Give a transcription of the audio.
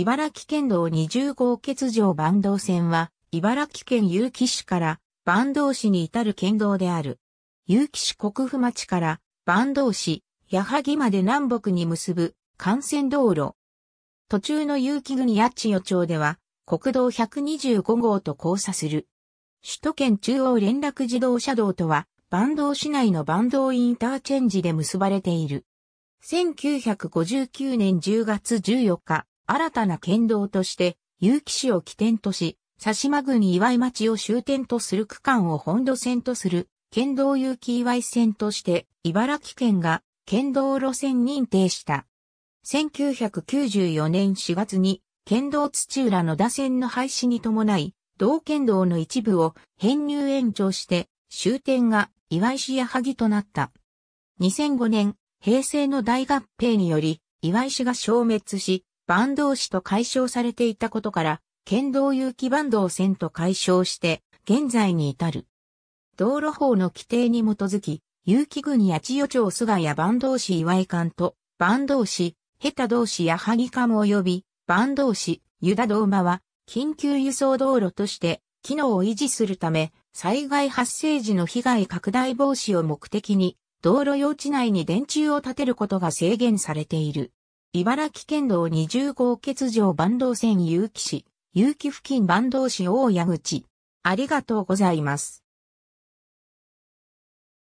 茨城県道20号欠場坂東線は、茨城県結城市から坂東市に至る県道である。結城市国府町から坂東市、矢作まで南北に結ぶ幹線道路。途中の結城郡八千代町では、国道125号と交差する。首都圏中央連絡自動車道とは、坂東市内の坂東インターチェンジで結ばれている。1959年10月14日、新たな県道として、結城市を起点とし、佐島郡岩井町を終点とする区間を本土線とする、県道有機岩井線として、茨城県が県道路線認定した。1994年4月に、県道土浦野田線の廃止に伴い、同県道の一部を編入延長して、終点が岩井市や萩となった。2005年、平成の大合併により、岩井市が消滅し、坂東市と解消されていたことから、県道有機坂東線と解消して、現在に至る。道路法の規定に基づき、有機郡八千代町菅谷坂東市岩井館と、坂東市、ヘタ道市矢作館及び、坂東市、湯田道間は、緊急輸送道路として、機能を維持するため、災害発生時の被害拡大防止を目的に、道路用地内に電柱を建てることが制限されている。茨城県道20号欠場坂東線結城市、結城付近坂東市大谷口。ありがとうございます。